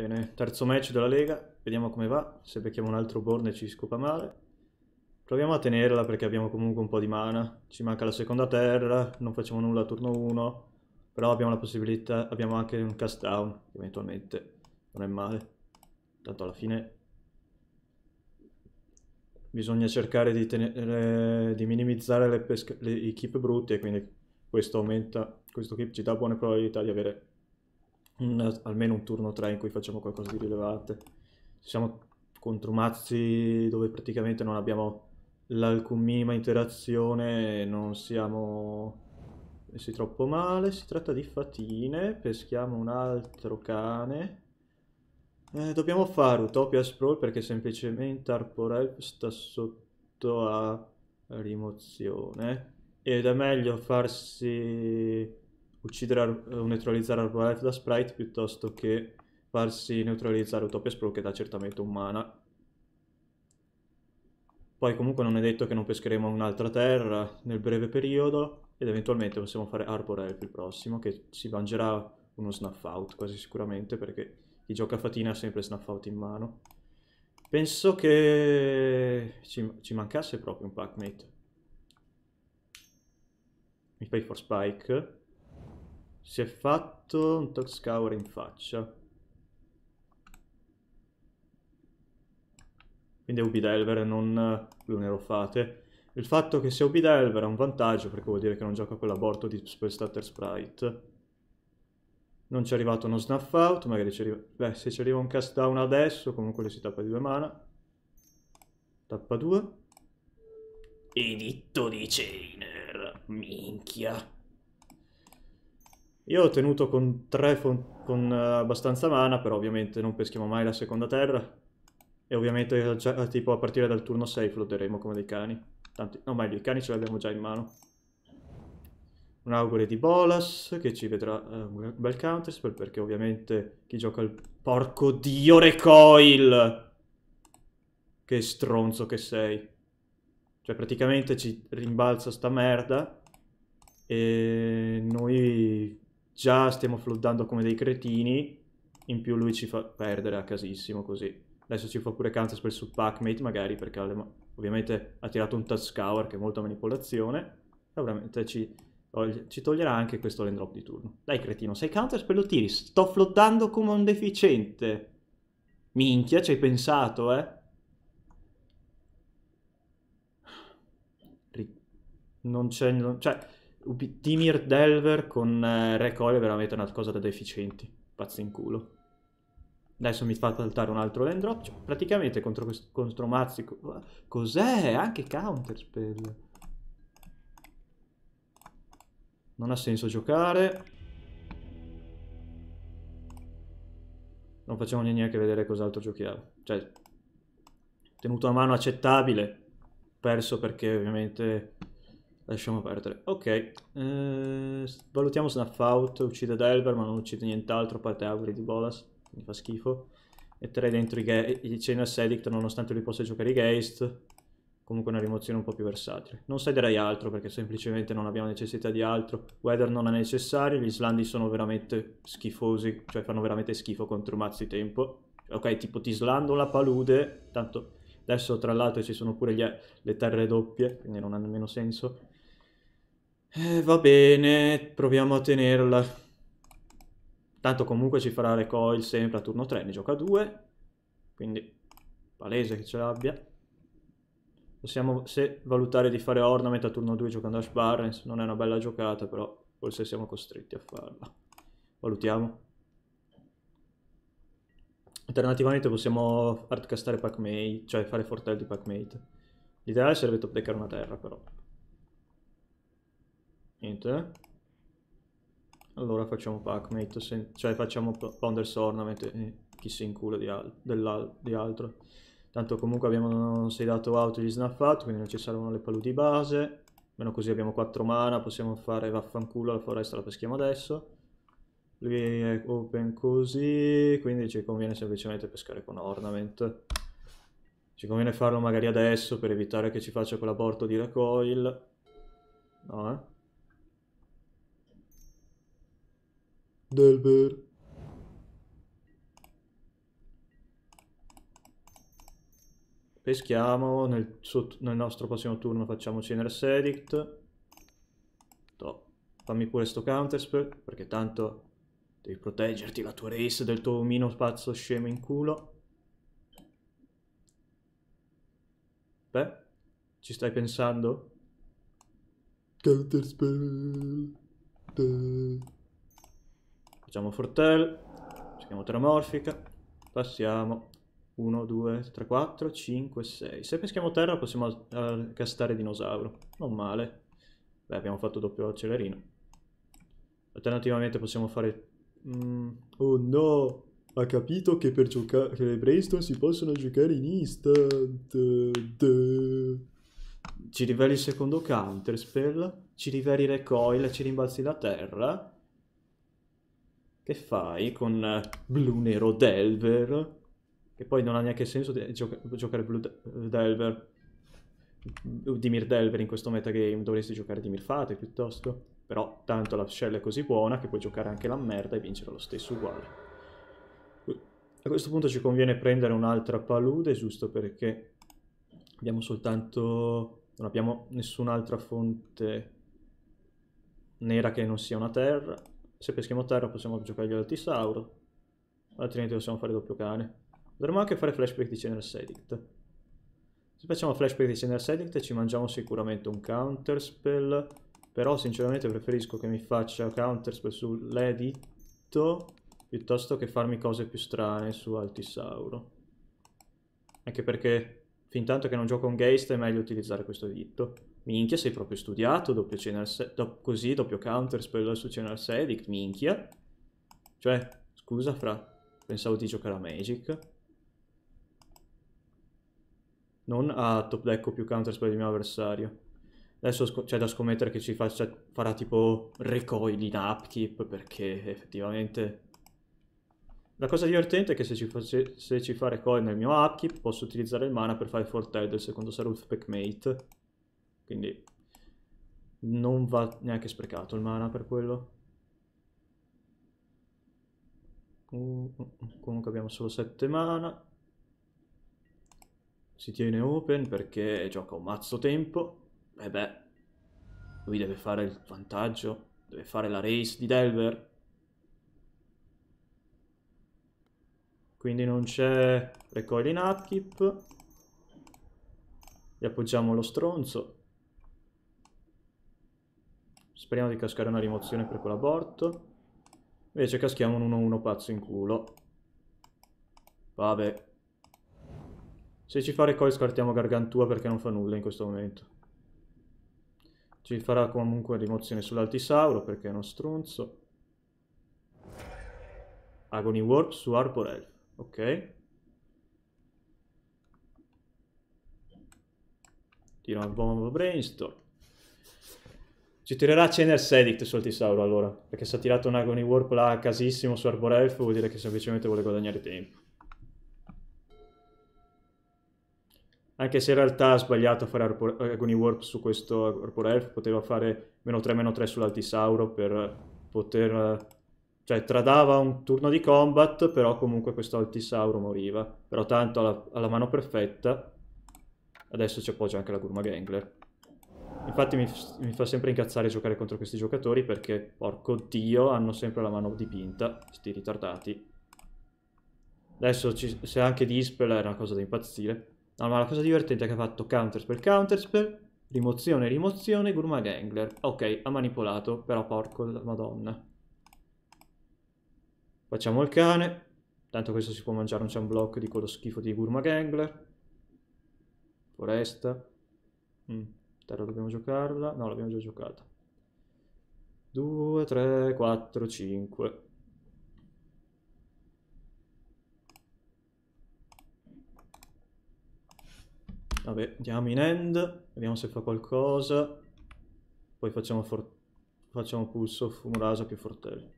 Bene, terzo match della Lega, vediamo come va, se becchiamo un altro board e ci scopa male. Proviamo a tenerla perché abbiamo comunque un po' di mana, ci manca la seconda terra, non facciamo nulla a turno 1, però abbiamo la possibilità, abbiamo anche un cast down, eventualmente, non è male. Tanto alla fine bisogna cercare di, tenere, di minimizzare le pesca, le, i keep brutti e quindi questo aumenta, questo keep ci dà buone probabilità di avere un, almeno un turno 3 in cui facciamo qualcosa di rilevante. Siamo contro mazzi dove praticamente non abbiamo l'alcun minima interazione, non siamo messi troppo male. Si tratta di fatine, peschiamo un altro cane. Eh, dobbiamo fare Utopia Sprawl perché semplicemente Arporel sta sotto a rimozione ed è meglio farsi uccidere o eh, neutralizzare Arbalife da Sprite piuttosto che farsi neutralizzare Utopia Sprawl che dà certamente un mana. Poi comunque non è detto che non pescheremo un'altra terra nel breve periodo ed eventualmente possiamo fare Arbor Elf il prossimo che si mangerà uno Snuff Out quasi sicuramente perché chi gioca a Fatina ha sempre Snuff Out in mano. Penso che ci, ci mancasse proprio un packmate. Mi fai for spike. Si è fatto un Toxcaur in faccia. Quindi è Ubidelver e non Lunerofate. Il fatto che sia Ubidelver è un vantaggio perché vuol dire che non gioca quell'aborto di Spellstutter Sprite. Non ci è arrivato uno Snuff Out, magari ci arriva... Beh, se ci arriva un Cast Down adesso, comunque le si tappa di due mana. Tappa due. Editto di Chainer, minchia. Io ho tenuto con tre fon- con uh, abbastanza mana, però ovviamente non peschiamo mai la seconda terra. E ovviamente già, cioè, eh, tipo a partire dal turno 6 flotteremo come dei cani. Tanti... No, ma i cani ce li abbiamo già in mano. Un augure di Bolas che ci vedrà uh, un bel counterspell perché ovviamente chi gioca il... Porco Dio, Recoil! Che stronzo che sei. Cioè praticamente ci rimbalza sta merda e noi Già stiamo floodando come dei cretini. In più lui ci fa perdere a casissimo così. Adesso ci fa pure Kansas per sul packmate magari perché ovviamente ha tirato un touchscour che è molta manipolazione. Sicuramente ci, ci toglierà anche questo land drop di turno. Dai cretino, sei Kansas per lo tiri. Sto floodando come un deficiente. Minchia, ci hai pensato, eh? Non c'è... Cioè, Timir Delver con eh, Recoil è veramente una cosa da deficienti. Pazzo in culo. Adesso mi fa saltare un altro land drop. Cioè, praticamente contro, contro Mazzico. Ah, cos'è? Anche Counterspell. Non ha senso giocare. Non facciamo neanche vedere cos'altro giochiamo. Cioè, tenuto a mano accettabile. Perso perché ovviamente Lasciamo perdere. Ok, eh, valutiamo Out. uccide Delver ma non uccide nient'altro a parte Auguri di Bolas, mi fa schifo. Metterei dentro i, i Chainless Edict nonostante lui possa giocare i Geist, comunque una rimozione un po' più versatile. Non sederei altro perché semplicemente non abbiamo necessità di altro, Weather non è necessario, gli Islandi sono veramente schifosi, cioè fanno veramente schifo contro mazzi tempo. Ok, tipo ti slando la palude, tanto adesso tra l'altro ci sono pure gli, le terre doppie, quindi non ha nemmeno senso. Eh, va bene, proviamo a tenerla. Tanto comunque ci farà recoil sempre a turno 3, ne gioca 2. Quindi palese che ce l'abbia. Possiamo se valutare di fare ornament a turno 2 giocando Ash Barrens, non è una bella giocata, però forse siamo costretti a farla. Valutiamo. Alternativamente possiamo hardcastare Pac-Mate, cioè fare fortel di Pac-Mate. L'ideale sarebbe top deckare una terra, però Niente. Allora facciamo packmate cioè facciamo Ponder's Ornament e chi si incula di, al- di altro. Tanto comunque abbiamo non sei dato out gli snaffat, quindi non ci servono le paludi base. Meno così abbiamo 4 mana, possiamo fare vaffanculo la foresta, la peschiamo adesso. Lui è open così, quindi ci conviene semplicemente pescare con ornament. Ci conviene farlo magari adesso per evitare che ci faccia quell'aborto di recoil. No, eh? Delver. Peschiamo, nel, nel nostro prossimo turno facciamo Ciner's Edict. Top. Fammi pure sto Counterspell, perché tanto devi proteggerti la tua race del tuo omino pazzo scemo in culo. Beh, ci stai pensando? Counterspell. Da. Facciamo Fortel, cerchiamo teramorfica, passiamo 1, 2, 3, 4, 5, 6. Se peschiamo terra possiamo uh, castare dinosauro, non male. Beh, abbiamo fatto doppio accelerino. Alternativamente possiamo fare... Mm. Oh no! Ha capito che per giocare... che le Brainstorm si possono giocare in instant. Duh. Ci riveli il secondo counter, spell. Ci riveli recoil, ci rimbalzi la terra che fai con eh, Blu Nero Delver, che poi non ha neanche senso di gioca- giocare Blu eh, Delver. Mm, Dimir Delver in questo metagame dovresti giocare Dimir Fate piuttosto. Però tanto la shell è così buona che puoi giocare anche la merda e vincere lo stesso uguale. A questo punto ci conviene prendere un'altra palude, giusto perché abbiamo soltanto... non abbiamo nessun'altra fonte nera che non sia una terra. Se peschiamo terra possiamo giocare gli altisauro altrimenti possiamo fare doppio cane. Dovremmo anche fare flashback di Generous sedict Se facciamo flashback di Generous sedict ci mangiamo sicuramente un counterspell, però sinceramente preferisco che mi faccia counterspell sull'editto piuttosto che farmi cose più strane su Altisauro. Anche perché fin tanto che non gioco un Geist è meglio utilizzare questo editto minchia sei proprio studiato, doppio channel se- do- così, doppio counter, spello su channel sedic, minchia. Cioè, scusa fra, pensavo di giocare a Magic. Non a ah, top deck più counter spell del mio avversario. Adesso c'è cioè, da scommettere che ci faccia, cioè, farà tipo recoil in upkeep perché effettivamente... La cosa divertente è che se ci, face, se ci fa recoil nel mio upkeep posso utilizzare il mana per fare il fortel del secondo Saruth Packmate. Quindi non va neanche sprecato il mana per quello. Comunque abbiamo solo 7 mana. Si tiene open perché gioca un mazzo tempo. E beh, lui deve fare il vantaggio, deve fare la race di Delver. Quindi non c'è recoil in upkeep. Gli appoggiamo lo stronzo. Speriamo di cascare una rimozione per quell'aborto. Invece caschiamo un 1-1 pazzo in culo. Vabbè. Se ci fa recoil scartiamo Gargantua perché non fa nulla in questo momento. Ci farà comunque rimozione sull'Altisauro perché è uno stronzo. Agony Warp su Arbor Elf. Ok. Tira una bomba brainstorm. Ci tirerà a cena Sedict sul Tisauro allora, perché se ha tirato un Agony Warp là casissimo su Arbor Elf vuol dire che semplicemente vuole guadagnare tempo. Anche se in realtà ha sbagliato a fare Arbor Agony Warp su questo Arbor Elf, poteva fare meno 3 meno 3 sull'Altisauro per poter... Cioè tradava un turno di combat, però comunque questo Altisauro moriva. Però tanto alla, alla mano perfetta, adesso ci appoggia anche la Gurma Gangler. Infatti mi, mi, fa sempre incazzare giocare contro questi giocatori perché, porco dio, hanno sempre la mano dipinta, sti ritardati. Adesso ci, se anche Dispel è una cosa da impazzire. No, ma la cosa divertente è che ha fatto Counterspell, Counterspell, rimozione, rimozione, Gurma Gangler. Ok, ha manipolato, però porco la madonna. Facciamo il cane. Tanto questo si può mangiare un block di quello schifo di Gurma Gangler. Foresta. Mm. Terra dobbiamo giocarla? No, l'abbiamo già giocata. 2, 3, 4, 5. Vabbè, andiamo in end, vediamo se fa qualcosa. Poi facciamo, facciamo pulso Fumurasa più Fortello.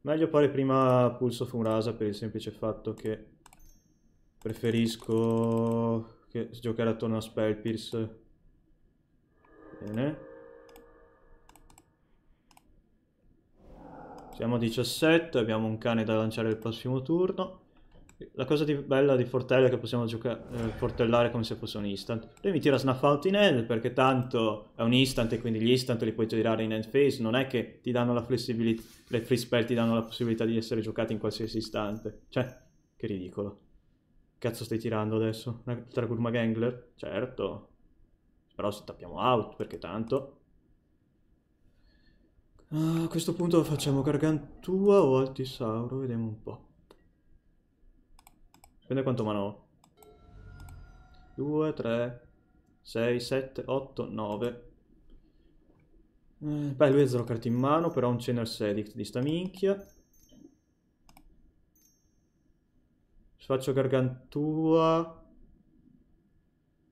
Meglio fare prima pulso Fumurasa per il semplice fatto che preferisco che giocherà attorno a Spellpierce. Bene. Siamo a 17, abbiamo un cane da lanciare il prossimo turno. La cosa di bella di Fortella è che possiamo eh, fortellare come se fosse un instant. Lui mi tira Snuff Out in End perché tanto è un instant e quindi gli instant li puoi tirare in End phase. Non è che ti danno la flessibilità, le free spell ti danno la possibilità di essere giocati in qualsiasi istante. Cioè, che ridicolo. Cazzo stai tirando adesso? Un'altra Kurma Gangler? Certo. Però se tappiamo out, perché tanto... Uh, a questo punto facciamo Gargantua o Altisauro, vediamo un po'. Spende quanto mano ho. 2, 3, 6, 7, 8, 9. beh, lui ha zero carte in mano, però ha un Channel Sedict di sta minchia. Se faccio gargantua...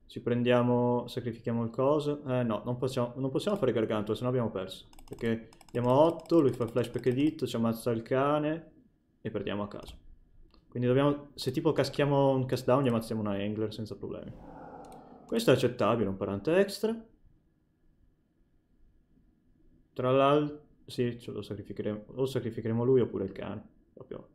Ci prendiamo... Sacrifichiamo il coso. Eh no, non possiamo, non possiamo fare gargantua, sennò abbiamo perso. Perché diamo 8, lui fa flashback editto, ci ammazza il cane e perdiamo a caso. Quindi dobbiamo... Se tipo caschiamo un cast down, gli ammazziamo una angler senza problemi. Questo è accettabile, un parante extra. Tra l'altro... Sì, ce lo sacrificheremo, lo sacrificheremo lui oppure il cane. Proprio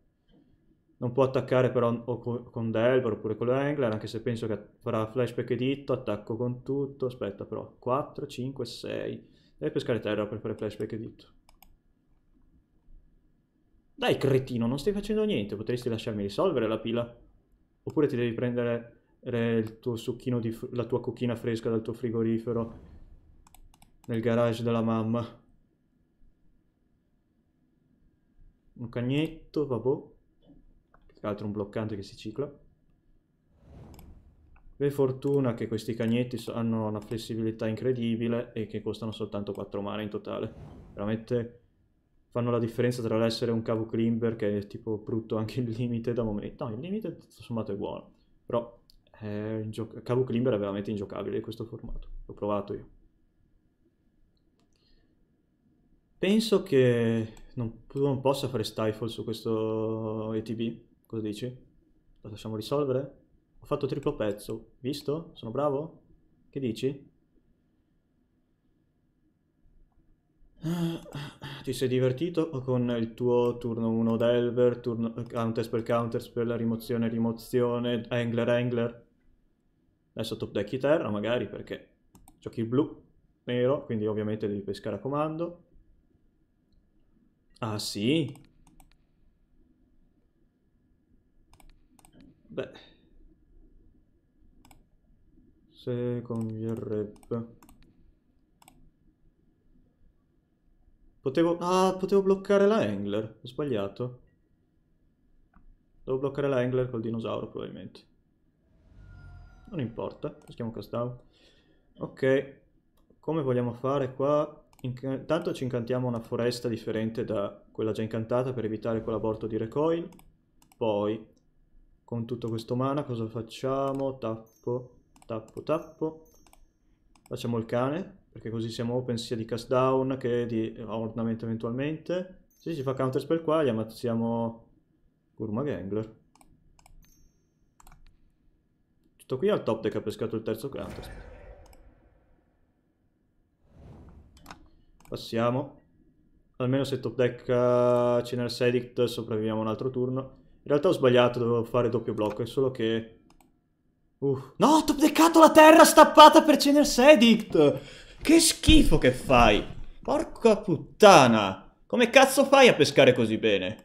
non può attaccare però o con Delver oppure con l'Angler, anche se penso che farà flashback editto, attacco con tutto, aspetta però, 4, 5, 6, deve pescare terra per fare flashback editto. Dai cretino, non stai facendo niente, potresti lasciarmi risolvere la pila, oppure ti devi prendere il tuo succhino, di, la tua cucchina fresca dal tuo frigorifero nel garage della mamma. Un cagnetto, vabbè. Tra l'altro un bloccante che si cicla. Per fortuna che questi cagnetti hanno una flessibilità incredibile e che costano soltanto 4 mana in totale. Veramente fanno la differenza tra l'essere un cavo climber che è tipo brutto anche il limite da momento. No, il limite tutto sommato è buono, però è eh, cavo climber è veramente ingiocabile in questo formato. L'ho provato io. Penso che non, non possa fare stifle su questo ETB Cosa dici? Lo lasciamo risolvere? Ho fatto triplo pezzo, visto? Sono bravo? Che dici? Ah, ti sei divertito con il tuo turno 1 Delver, turno eh, counters per counter per la rimozione rimozione, angler angler? Adesso top deck terra magari perché giochi il blu, nero, quindi ovviamente devi pescare a comando. Ah sì? Beh. Se convierrebbe. Potevo... Ah, potevo bloccare la angler. Ho sbagliato. Devo bloccare la angler col dinosauro, probabilmente. Non importa. Peschiamo cast out. Ok. Come vogliamo fare qua? Intanto ci incantiamo una foresta differente da quella già incantata per evitare quell'aborto di recoil. Poi con tutto questo mana cosa facciamo? Tappo, tappo, tappo. Facciamo il cane, perché così siamo open sia di cast down che di ornamento eventualmente. Se ci fa counter spell qua, gli ammazziamo Kurma Gangler. Tutto qui al top deck ha pescato il terzo counter spell. Passiamo. Almeno se top deck uh, eh, Ciner's Edict sopravviviamo un altro turno. In realtà ho sbagliato, dovevo fare doppio blocco, è solo che... Uh. No, ti ho beccato la terra stappata per Cener Sedict! Che schifo che fai! Porca puttana! Come cazzo fai a pescare così bene?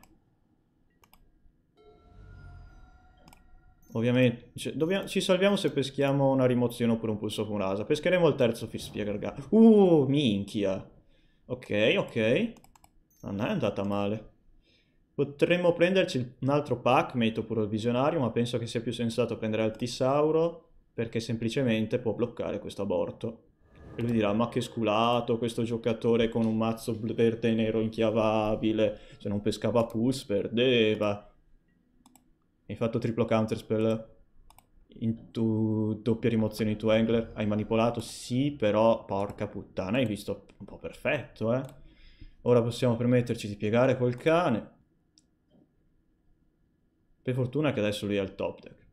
Ovviamente, cioè, dobbiamo, ci salviamo se peschiamo una rimozione oppure un pulso funasa. Pescheremo il terzo fischia garganta. Uh, minchia! Ok, ok. Non è andata male. Potremmo prenderci un altro pack, metto pure il Visionario, ma penso che sia più sensato prendere Altisauro perché semplicemente può bloccare questo aborto. E lui dirà, ma che sculato, questo giocatore con un mazzo verde e nero inchiavabile, se non pescava pus perdeva. Hai fatto triplo counterspell in tu doppia rimozione in tuo angler? Hai manipolato? Sì, però porca puttana, hai visto un po' perfetto, eh. Ora possiamo permetterci di piegare col cane per fortuna che adesso lui è al top deck.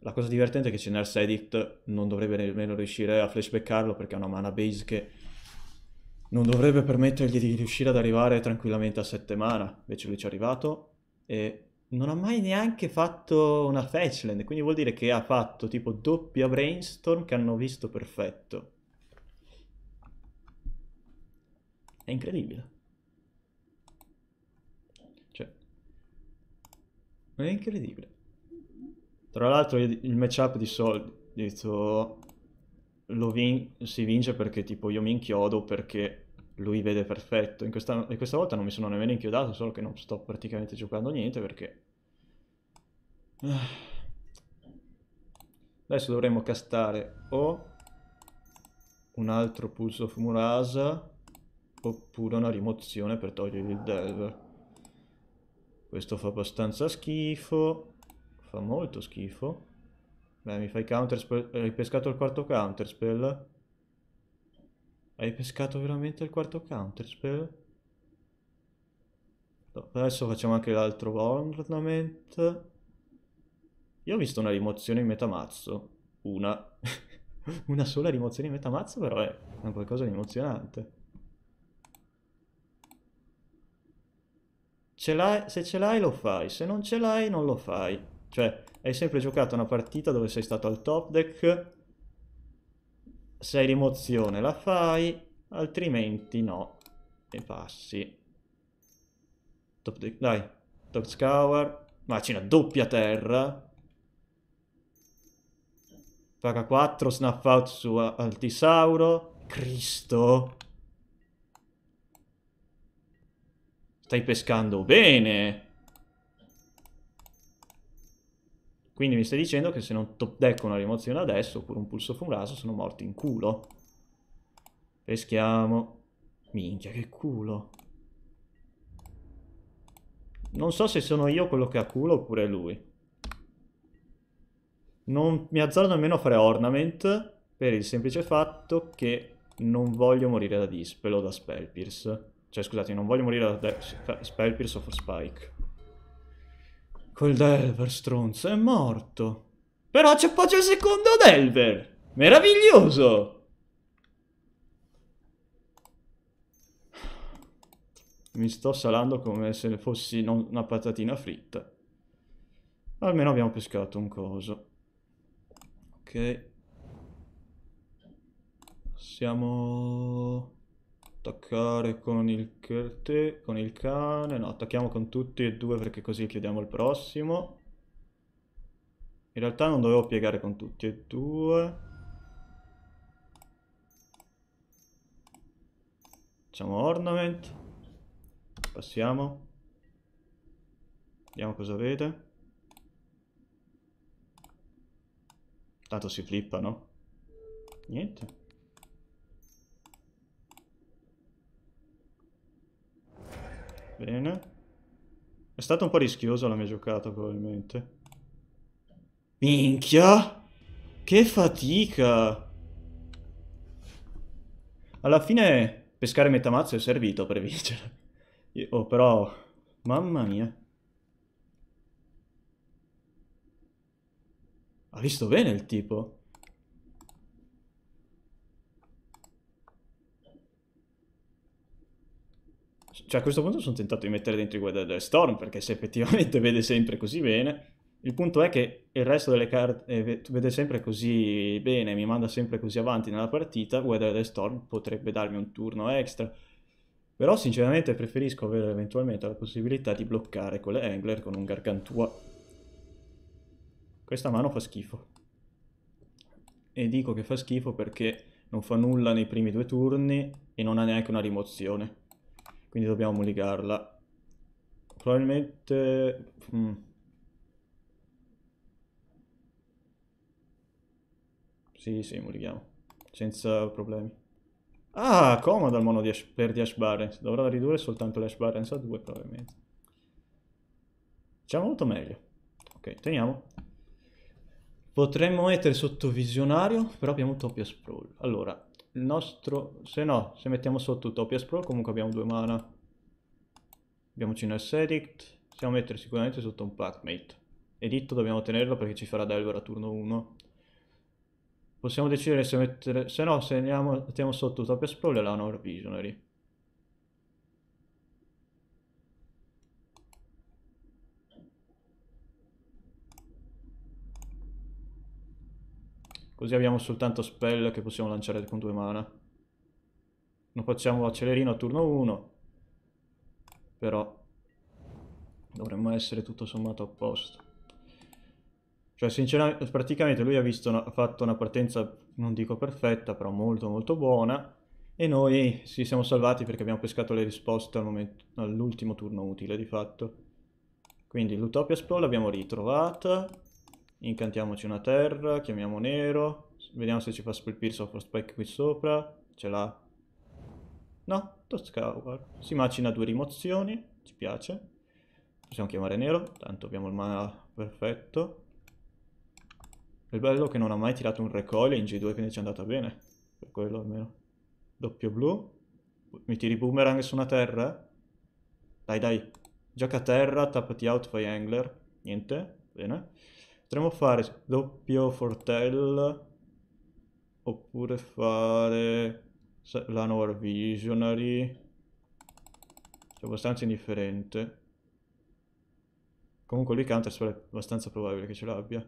La cosa divertente è che Cenars Edict non dovrebbe nemmeno riuscire a flashbackarlo perché ha una mana base che non dovrebbe permettergli di riuscire ad arrivare tranquillamente a 7 mana. Invece lui ci è arrivato e non ha mai neanche fatto una fetchland, quindi vuol dire che ha fatto tipo doppia brainstorm che hanno visto perfetto. È incredibile. È incredibile. Tra l'altro il matchup di soldi, detto, vin si vince perché tipo io mi inchiodo perché lui vede perfetto. In questa, e questa volta non mi sono nemmeno inchiodato, solo che non sto praticamente giocando niente perché... Eh. Adesso dovremmo castare o un altro Pulse of Murasa oppure una rimozione per togliergli il Delver. Questo fa abbastanza schifo. Fa molto schifo. Beh, mi fai counterspell. Hai pescato il quarto counterspell? Hai pescato veramente il quarto counterspell? No, adesso facciamo anche l'altro ornament. Io ho visto una rimozione in metamazzo. Una. una sola rimozione in metamazzo, però è un qualcosa di emozionante. ce l'hai, se ce l'hai lo fai, se non ce l'hai non lo fai. Cioè, hai sempre giocato una partita dove sei stato al top deck, se hai rimozione la fai, altrimenti no, e passi. Top deck, dai, top scour, macina doppia terra. Paga 4, snap out su Altisauro, Cristo... Stai pescando bene. Quindi mi stai dicendo che se non top deck una rimozione adesso, oppure un pulso fumraso, sono morti in culo. Peschiamo. Minchia, che culo. Non so se sono io quello che ha culo oppure lui. Non mi azzardo nemmeno a fare ornament per il semplice fatto che non voglio morire da dispel o da spell pierce. Cioè, scusate, non voglio morire da Spell Pierce of Spike. Quel Delver, stronzo, è morto. Però c'è poi il secondo Delver. Meraviglioso! Mi sto salando come se ne fossi una patatina fritta. Almeno abbiamo pescato un coso. Ok. Siamo attaccare con il, curte, con il cane, no, attacchiamo con tutti e due perché così chiudiamo il prossimo. In realtà non dovevo piegare con tutti e due. Facciamo ornament. Passiamo. Vediamo cosa avete. Tanto si flippano. Niente. Bene. È stato un po' rischioso la mia giocata probabilmente. Minchia! Che fatica! Alla fine pescare metà mazzo è servito per vincere. oh, però... Mamma mia. Ha visto bene il tipo. Cioè a questo punto sono tentato di mettere dentro i Weather del Storm perché se effettivamente vede sempre così bene... Il punto è che il resto delle carte eh, vede sempre così bene, mi manda sempre così avanti nella partita, Weather the Storm potrebbe darmi un turno extra. Però sinceramente preferisco avere eventualmente la possibilità di bloccare con le Angler con un Gargantua. Questa mano fa schifo. E dico che fa schifo perché non fa nulla nei primi due turni e non ha neanche una rimozione quindi dobbiamo ligarla probabilmente mm. sì sì mollichiamo senza problemi ah comodo il mono di per di hash barrens dovrà ridurre soltanto l'ash barrens a 2 probabilmente ci ha molto meglio ok teniamo potremmo mettere sotto visionario però abbiamo un doppio sprawl allora nostro... Se no, se mettiamo sotto Utopia Sprawl comunque abbiamo due mana. Abbiamo Ciner's Edict. Possiamo mettere sicuramente sotto un Plackmate. Editto dobbiamo tenerlo perché ci farà Delver a turno 1. Possiamo decidere se mettere... Se no, se andiamo, mettiamo sotto Utopia Sprawl e Lanor Visionary. Così abbiamo soltanto spell che possiamo lanciare con due mana. Non facciamo accelerino a turno 1. Però dovremmo essere tutto sommato a posto. Cioè, sinceramente, praticamente lui ha, una, ha, fatto una partenza, non dico perfetta, però molto molto buona. E noi ci siamo salvati perché abbiamo pescato le risposte al all'ultimo turno utile, di fatto. Quindi l'Utopia Sprawl l'abbiamo ritrovata. Incantiamoci una terra, chiamiamo nero, vediamo se ci fa spell il o frostbite qui sopra, ce l'ha. No, Toscower. Si macina due rimozioni, ci piace. Possiamo chiamare nero, tanto abbiamo il mana perfetto. Il bello è che non ha mai tirato un recoil in G2, quindi ci è andata bene. Per quello almeno. Doppio blu. Mi tiri boomerang su una terra? Dai, dai. Gioca a terra, tappati out, fai angler. Niente, bene. Potremmo fare doppio fortel oppure fare Lanowar Visionary. È cioè, abbastanza indifferente. Comunque lui Counter è abbastanza probabile che ce l'abbia.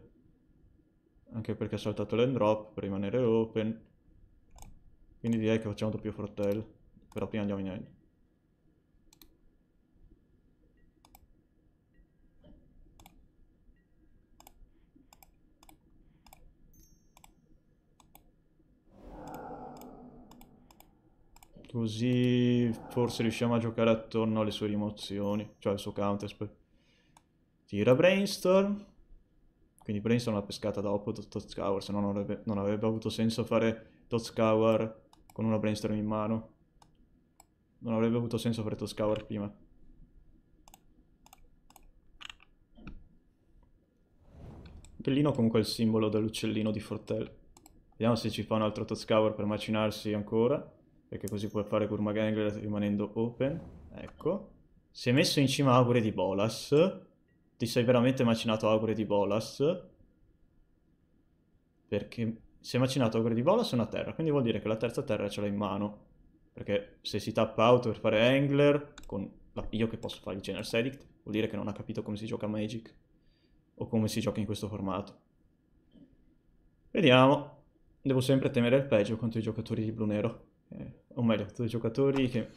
Anche perché ha saltato l'end drop per rimanere open. Quindi direi che facciamo doppio fortel Però prima andiamo in end. Così forse riusciamo a giocare attorno alle sue rimozioni, cioè al suo counter. Tira Brainstorm. Quindi Brainstorm l'ha pescata dopo Totscour, se no non avrebbe, non avrebbe avuto senso fare Totscour con una Brainstorm in mano. Non avrebbe avuto senso fare Totscour prima. Bellino comunque il simbolo dell'uccellino di Fortel. Vediamo se ci fa un altro Totscour per macinarsi ancora perché così puoi fare curva rimanendo open, ecco. Si è messo in cima Augure di Bolas, ti sei veramente macinato Augure di Bolas, perché si è macinato Augure di Bolas una terra, quindi vuol dire che la terza terra ce l'ha in mano, perché se si tappa out per fare angler, con la... io che posso fare il General Edict, vuol dire che non ha capito come si gioca Magic, o come si gioca in questo formato. Vediamo, devo sempre temere il peggio contro i giocatori di blu-nero. Eh o meglio, due giocatori che,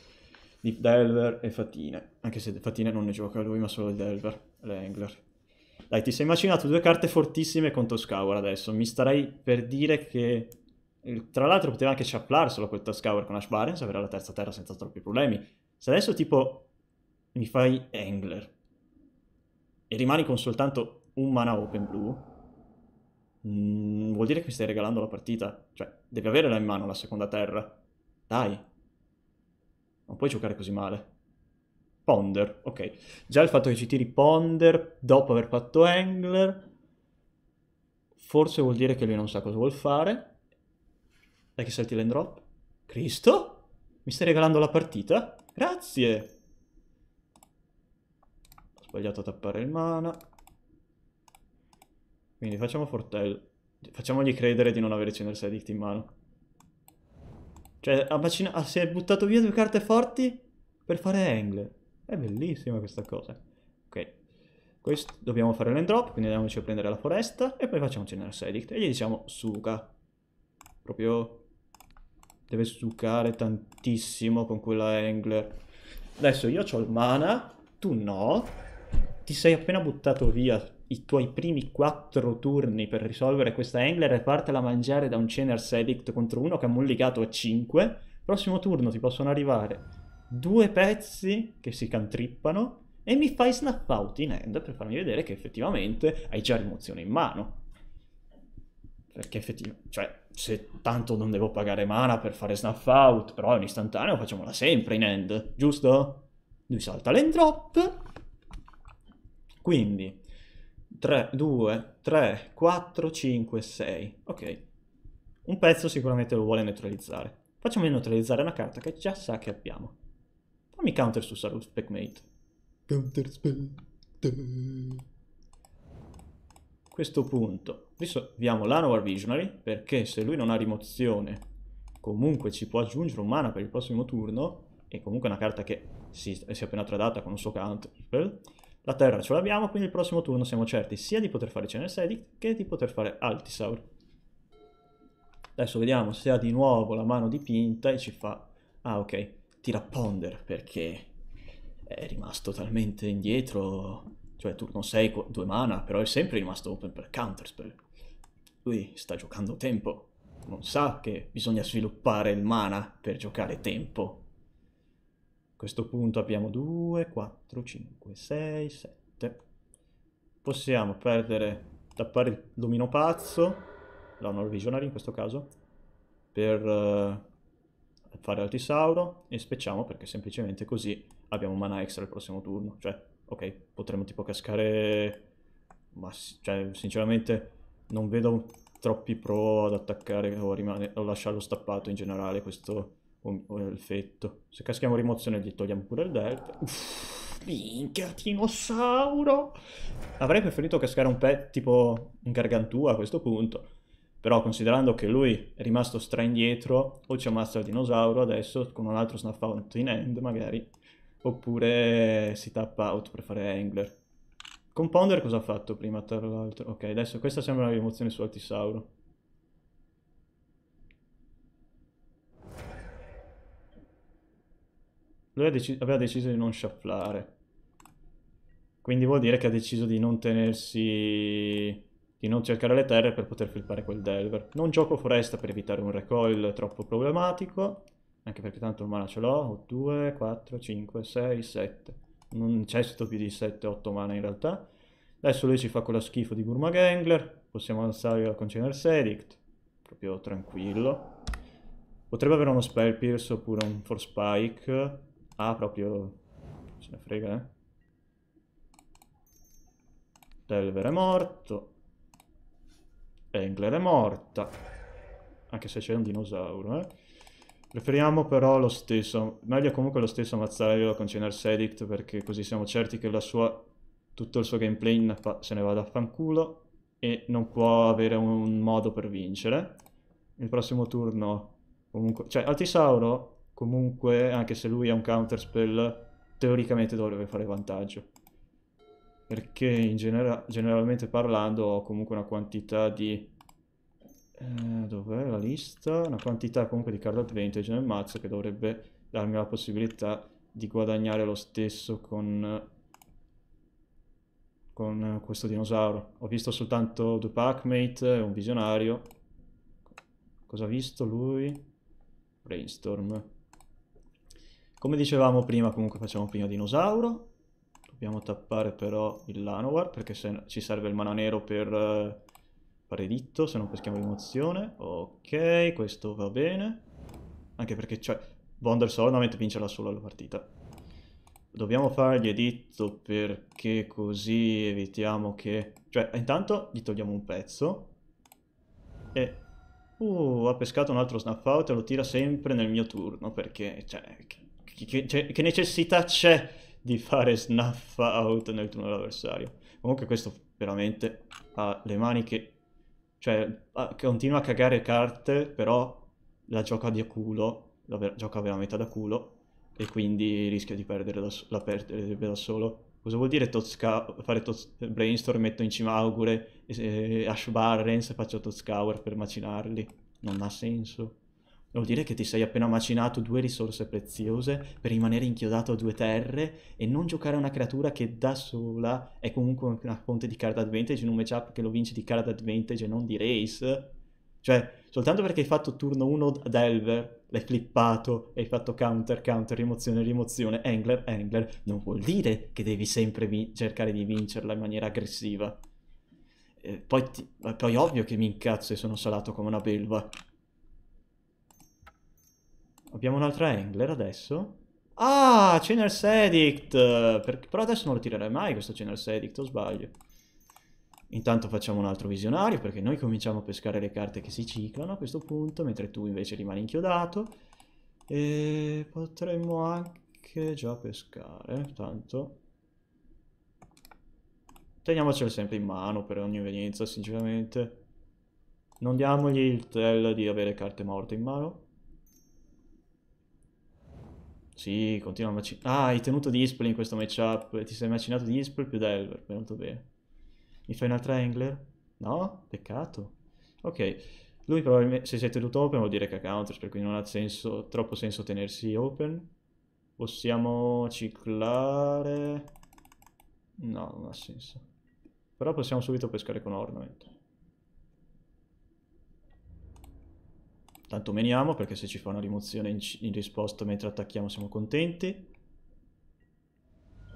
di Delver e Fatine, anche se Fatine non ne gioca lui, ma solo il Delver, l'Engler. Dai, ti sei macinato due carte fortissime contro Scour adesso, mi starei per dire che... Tra l'altro poteva anche sciaplarselo quel Scour con Ash Barrens, avrà la terza terra senza troppi problemi. Se adesso tipo mi fai Angler e rimani con soltanto un mana open blu, mm, vuol dire che mi stai regalando la partita. Cioè, devi averla in mano la seconda terra. Dai. Non puoi giocare così male. Ponder, ok. Già il fatto che ci tiri Ponder dopo aver fatto Angler, forse vuol dire che lui non sa cosa vuol fare. Dai che salti land drop. Cristo? Mi stai regalando la partita? Grazie! Ho sbagliato a tappare il mana. Quindi facciamo Fortel. Facciamogli credere di non avere Cinder Cenersedict in mano. Cioè, ha macina- ha- si è buttato via due carte forti per fare Angle. È bellissima questa cosa. Ok. Questo, dobbiamo fare l'endrop, quindi andiamoci a prendere la foresta e poi facciamo Generous Edict e gli diciamo suca. Proprio deve succare tantissimo con quella angler. Adesso io ho il mana, tu no, ti sei appena buttato via i tuoi primi quattro turni per risolvere questa angler e fartela mangiare da un Chainer Edict contro uno che ha mollicato a 5, prossimo turno ti possono arrivare due pezzi che si cantrippano e mi fai snap out in hand per farmi vedere che effettivamente hai già rimozione in mano. Perché effettivamente, cioè, se tanto non devo pagare mana per fare snap out, però è un istantaneo, facciamola sempre in hand, giusto? Lui salta l'end drop. Quindi, 3, 2, 3, 4, 5, 6. Ok. Un pezzo sicuramente lo vuole neutralizzare. Facciamo neutralizzare una carta che già sa che abbiamo. Fammi counter su Sarus Specmate. Counter Specmate. Questo punto risolviamo l'Anowar Visionary perché se lui non ha rimozione comunque ci può aggiungere un mana per il prossimo turno e comunque una carta che si, si è appena tradata con un suo counter la terra ce l'abbiamo, quindi il prossimo turno siamo certi sia di poter fare Channel Sedic che di poter fare Altisaur. Adesso vediamo se ha di nuovo la mano dipinta e ci fa... Ah, ok, tira Ponder perché è rimasto talmente indietro, cioè turno 6, 2 mana, però è sempre rimasto open per Counterspell. Lui sta giocando tempo, non sa che bisogna sviluppare il mana per giocare tempo. A questo punto abbiamo 2, 4, 5, 6, 7. Possiamo perdere, tappare il domino pazzo, la Honor Visionary in questo caso, per uh, fare Altisauro e specciamo perché semplicemente così abbiamo mana extra il prossimo turno. Cioè, ok, potremmo tipo cascare... Ma cioè, sinceramente non vedo troppi pro ad attaccare o, rimane, o lasciarlo stappato in generale questo o, o il fetto. Se caschiamo rimozione gli togliamo pure il delta. Uff, minchia, dinosauro! Avrei preferito cascare un pet tipo un gargantua a questo punto. Però considerando che lui è rimasto stra indietro, o ci ammazza il dinosauro adesso con un altro snap out in end magari, oppure si tappa out per fare angler. Compounder cosa ha fatto prima tra l'altro? Ok, adesso questa sembra una rimozione su Altisauro. Lui deci aveva deciso di non shufflare. Quindi vuol dire che ha deciso di non tenersi... di non cercare le terre per poter flippare quel Delver. Non gioco foresta per evitare un recoil troppo problematico, anche perché tanto il mana ce l'ho, 2, 4, 5, 6, 7. Non necessito più di 7, 8 mana in realtà. Adesso lui ci fa quello schifo di Burma Gangler, possiamo alzare la Concener's Edict, proprio tranquillo. Potrebbe avere uno Spell Pierce oppure un Force Spike, Ah, proprio... Ce ne frega, eh. Delver è morto. Engler è morta. Anche se c'è un dinosauro, eh. Preferiamo però lo stesso, meglio comunque lo stesso ammazzare con Cenar Edict perché così siamo certi che la sua, tutto il suo gameplay se ne vada a fanculo e non può avere un modo per vincere. Il prossimo turno comunque... Cioè, Altisauro Comunque, anche se lui ha un counterspell, teoricamente dovrebbe fare vantaggio. Perché genera generalmente parlando ho comunque una quantità di... Eh, Dov'è la lista? Una quantità comunque di card advantage nel mazzo che dovrebbe darmi la possibilità di guadagnare lo stesso con con questo dinosauro. Ho visto soltanto due packmate, un visionario. Cosa ha visto lui? Brainstorm. Come dicevamo prima, comunque facciamo prima dinosauro. Dobbiamo tappare però il Lanowar, perché se ci serve il mana nero per eh, fare editto, se non peschiamo rimozione. Ok, questo va bene. Anche perché, cioè, Wonders Ornament vincerà solo la partita. Dobbiamo fargli editto perché così evitiamo che... Cioè, intanto gli togliamo un pezzo. E... Uh, ha pescato un altro snap out e lo tira sempre nel mio turno, perché, cioè, che, cioè, che necessità c'è di fare snuff out nel turno dell'avversario? Comunque questo veramente ha le maniche... Cioè, continua a cagare carte, però la gioca di culo, la gioca veramente da culo, e quindi rischia di perdere da, la perdere da solo. Cosa vuol dire fare brainstorm, metto in cima Augure, eh, Ash Barrens e faccio Totscour per macinarli? Non ha senso. Vuol dire che ti sei appena macinato due risorse preziose per rimanere inchiodato a due terre e non giocare a una creatura che da sola è comunque una fonte di card advantage in un matchup che lo vince di card advantage e non di race. Cioè, soltanto perché hai fatto turno 1 ad Elver, l'hai flippato, hai fatto counter, counter, rimozione, rimozione, angler, angler, non vuol dire che devi sempre vi- cercare di vincerla in maniera aggressiva. Eh, poi, ti- poi ovvio che mi incazzo e sono salato come una belva. Abbiamo un'altra angler adesso. Ah, Channel's Edict! Per... Però adesso non lo tirerei mai questo Channel's Edict, o sbaglio. Intanto facciamo un altro visionario, perché noi cominciamo a pescare le carte che si ciclano a questo punto, mentre tu invece rimani inchiodato. E potremmo anche già pescare, tanto... Teniamocelo sempre in mano per ogni evenienza, sinceramente. Non diamogli il tell di avere carte morte in mano. Sì, continua a macinare. Ah, hai tenuto Dispel in questo matchup. Ti sei macinato Dispel più Delver. Molto bene. Mi fai un'altra Angler? No? Peccato. Ok. Lui probabilmente, se si è tenuto open vuol dire che ha counters, per cui non ha senso, troppo senso tenersi open. Possiamo ciclare... No, non ha senso. Però possiamo subito pescare con ornament. Tanto meniamo perché se ci fa una rimozione in, in risposta mentre attacchiamo siamo contenti.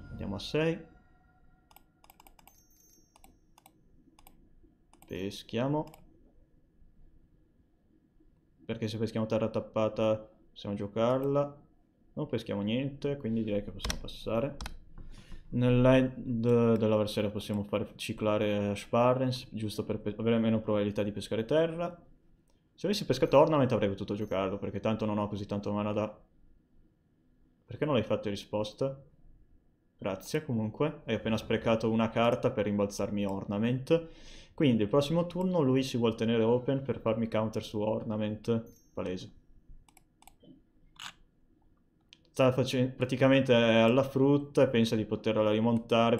Andiamo a 6. Peschiamo. Perché se peschiamo terra tappata possiamo giocarla. Non peschiamo niente, quindi direi che possiamo passare. Nell'end dell'avversario possiamo fare ciclare Sparrens, giusto per avere meno probabilità di pescare terra. Se avessi pescato Ornament avrei potuto giocarlo, perché tanto non ho così tanto mana da... Perché non l'hai fatto in risposta? Grazie, comunque. Hai appena sprecato una carta per rimbalzarmi Ornament. Quindi, il prossimo turno lui si vuole tenere open per farmi counter su Ornament. Palese. Sta facendo... praticamente è alla frutta e pensa di poterla rimontare,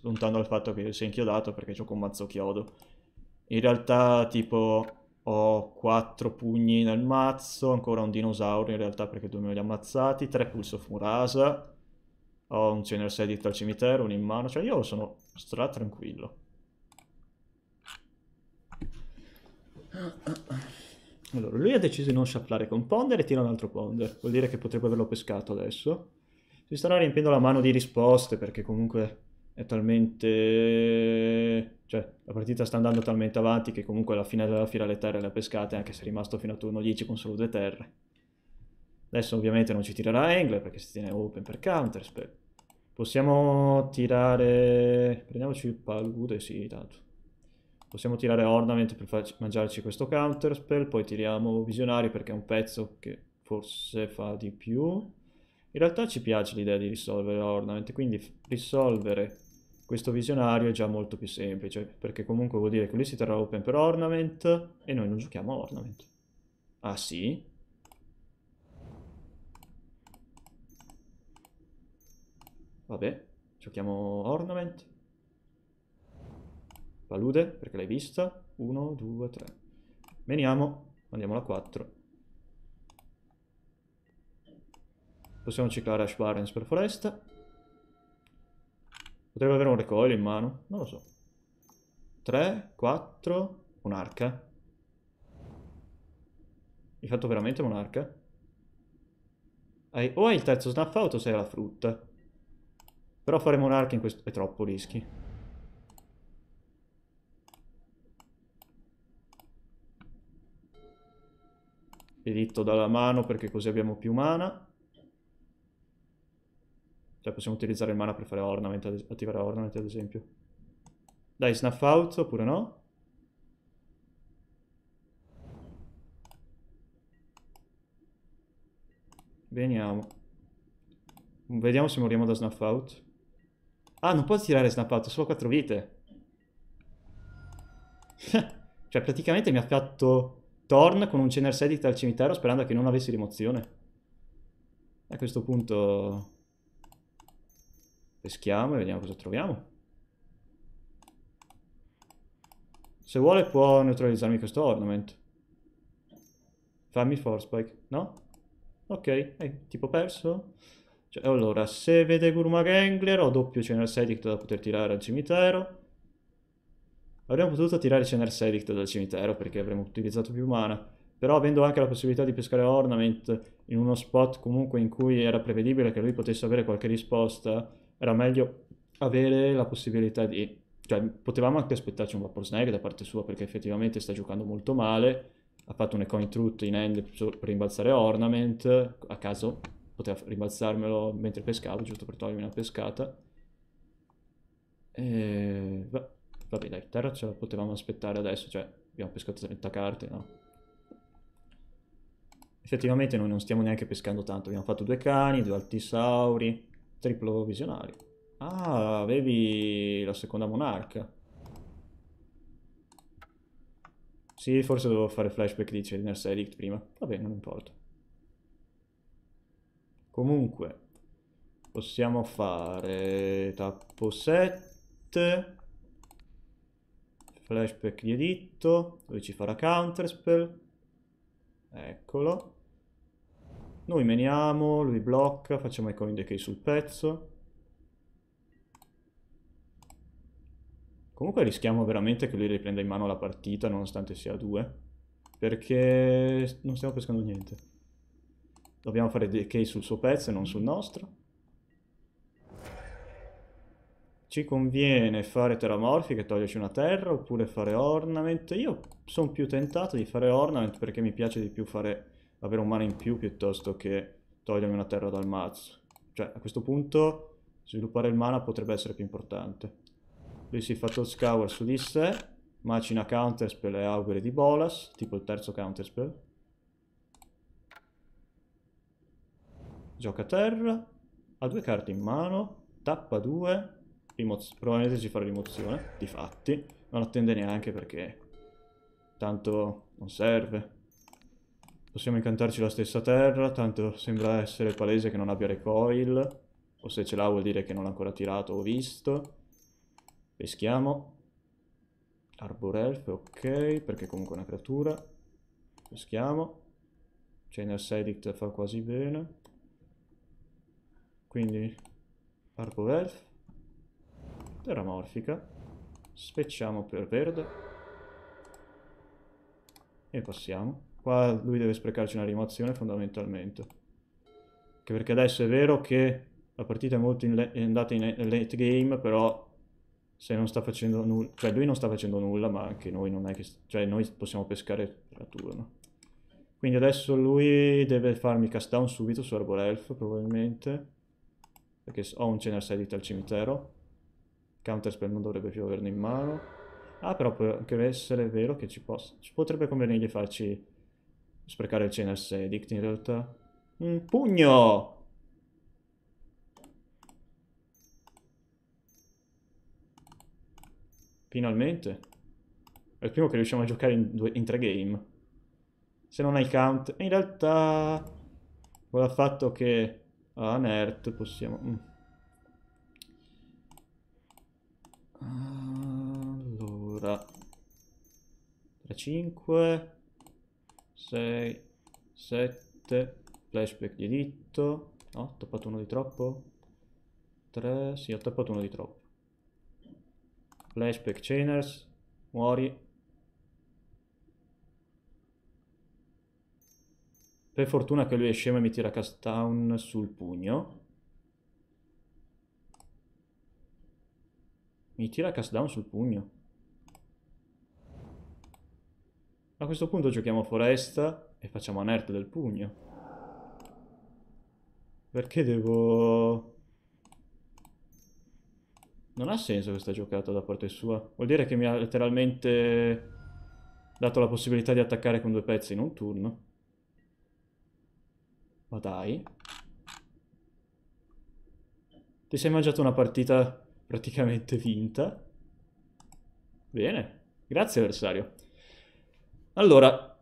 puntando al fatto che si è inchiodato perché gioco un mazzo chiodo. In realtà, tipo, ho quattro pugni nel mazzo, ancora un dinosauro in realtà perché due me li ho ammazzati, tre Pulse of Murasa, ho un General Sedit al cimitero, un in mano, cioè io sono stra tranquillo. Allora, lui ha deciso di non sciaplare con Ponder e tira un altro Ponder, vuol dire che potrebbe averlo pescato adesso. Si stanno riempiendo la mano di risposte perché comunque è talmente... cioè la partita sta andando talmente avanti che comunque alla fine della fila le terre le ha pescate anche se è rimasto fino a turno 10 con solo due terre. Adesso ovviamente non ci tirerà Engler perché si tiene open per Counterspell. Possiamo tirare... prendiamoci Palude, sì, tanto. Possiamo tirare Ornament per mangiarci questo Counterspell, poi tiriamo Visionari perché è un pezzo che forse fa di più. In realtà ci piace l'idea di risolvere Ornament, quindi risolvere questo visionario è già molto più semplice, perché comunque vuol dire che lui si terrà open per ornament e noi non giochiamo a ornament. Ah sì? Vabbè, giochiamo ornament. Palude, perché l'hai vista. 1, 2, 3. Veniamo, andiamo alla 4. Possiamo ciclare Ash Barrens per foresta. Potrebbe avere un recoil in mano, non lo so. 3, 4, un'arca. Hai fatto veramente un'arca? Hai... O hai il terzo snuff out o sei alla frutta. Però faremo un'arca in questo... è troppo rischi. Delitto dalla mano perché così abbiamo più mana. Cioè possiamo utilizzare il mana per fare ornament, attivare ornament ad esempio. Dai, snuff out oppure no? Veniamo. Vediamo se moriamo da snuff out. Ah, non può tirare snuff out, solo 4 vite. cioè praticamente mi ha fatto Torn con un Cener Sedit al cimitero sperando che non avessi rimozione. A questo punto Peschiamo e vediamo cosa troviamo. Se vuole può neutralizzarmi questo ornament. Fammi force spike, no? Ok, eh, tipo perso. Cioè, allora, se vede Gurma Gangler ho doppio Cenar Sedict da poter tirare al cimitero. Avremmo potuto tirare Cenar Sedict dal cimitero perché avremmo utilizzato più mana. Però avendo anche la possibilità di pescare Ornament in uno spot comunque in cui era prevedibile che lui potesse avere qualche risposta, era meglio avere la possibilità di... Cioè, potevamo anche aspettarci un Vapor snag da parte sua perché effettivamente sta giocando molto male, ha fatto un coin truth in end per rimbalzare Ornament, a caso poteva rimbalzarmelo mentre pescavo, giusto per togliermi una pescata. E... Ehm, va, vabbè dai, terra ce la potevamo aspettare adesso, cioè abbiamo pescato 30 carte, no? Effettivamente noi non stiamo neanche pescando tanto, abbiamo fatto due cani, due altisauri, Triplo visionario. Ah, avevi la seconda monarca. Sì, forse dovevo fare flashback di Cheliner's Edict prima. Vabbè, non importa. Comunque, possiamo fare tappo 7, flashback di editto, dove ci farà counterspell. Eccolo. Noi meniamo, lui blocca, facciamo i coin decay sul pezzo. Comunque rischiamo veramente che lui riprenda in mano la partita, nonostante sia a due. Perché non stiamo pescando niente. Dobbiamo fare decay sul suo pezzo e non sul nostro. Ci conviene fare teramorfica e toglierci una terra, oppure fare ornament. Io sono più tentato di fare ornament perché mi piace di più fare avere un mana in più piuttosto che togliermi una terra dal mazzo. Cioè, a questo punto, sviluppare il mana potrebbe essere più importante. Lui si fa Toad Scour su di sé, macina Counterspell e Augure di Bolas, tipo il terzo Counterspell. Gioca a terra, ha due carte in mano, tappa due, probabilmente ci farà rimozione, di fatti. non attende neanche perché tanto non serve. Possiamo incantarci la stessa terra, tanto sembra essere palese che non abbia recoil. O se ce l'ha vuol dire che non l'ha ancora tirato o visto. Peschiamo. Arborelf, ok, perché comunque è una creatura. Peschiamo. Chainers Edict fa quasi bene. Quindi, Arborelf. Terra morfica. Specciamo per verde. E passiamo. Qua lui deve sprecarci una rimozione fondamentalmente. Che perché adesso è vero che la partita è molto in è andata in late game, però se non sta facendo nulla, cioè lui non sta facendo nulla, ma anche noi non è che, cioè noi possiamo pescare la turno. Quindi adesso lui deve farmi cast down subito su Arbor Elf, probabilmente, perché ho un Channel Sedit al cimitero. Counterspell non dovrebbe più averne in mano. Ah, però può anche essere vero che ci, possa, ci potrebbe convenirgli farci sprecare il Chainless Edict in realtà. Un pugno! Finalmente. È il primo che riusciamo a giocare in, due, in tre game. Se non hai count. E in realtà... Con il fatto che... A ah, Nert possiamo... Mm. Allora... 3, 5... 6, 7, flashback di editto, no, ho tappato uno di troppo, 3, sì, ho tappato uno di troppo, flashback chainers, muori, per fortuna che lui è scemo e mi tira cast down sul pugno, mi tira cast down sul pugno, A questo punto giochiamo foresta e facciamo anerto del pugno. Perché devo... Non ha senso questa giocata da parte sua. Vuol dire che mi ha letteralmente dato la possibilità di attaccare con due pezzi in un turno. Ma dai. Ti sei mangiato una partita praticamente vinta. Bene. Grazie avversario. Allora,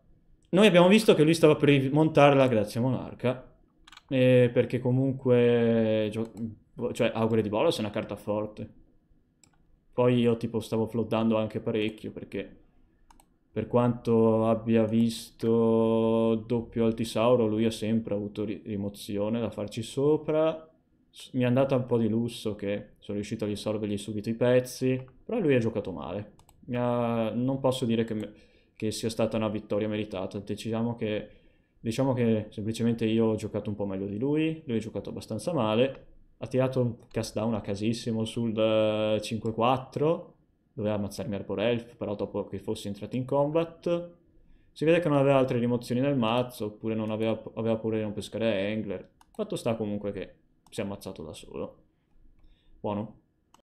noi abbiamo visto che lui stava per montare la Grazia Monarca, eh, perché comunque... Cioè, Augure di Bolos è una carta forte. Poi io tipo stavo flottando anche parecchio, perché per quanto abbia visto doppio Altisauro, lui ha sempre avuto rimozione da farci sopra. Mi è andata un po' di lusso che sono riuscito a risolvergli subito i pezzi, però lui ha giocato male. Ha... Non posso dire che... Me che sia stata una vittoria meritata. Decidiamo che, diciamo che semplicemente io ho giocato un po' meglio di lui, lui ha giocato abbastanza male, ha tirato un cast down a casissimo sul 5-4, eh, doveva ammazzarmi Elf, però dopo che fossi entrato in combat si vede che non aveva altre rimozioni nel mazzo, oppure non aveva, aveva paura di non pescare Angler. Fatto sta comunque che si è ammazzato da solo. Buono.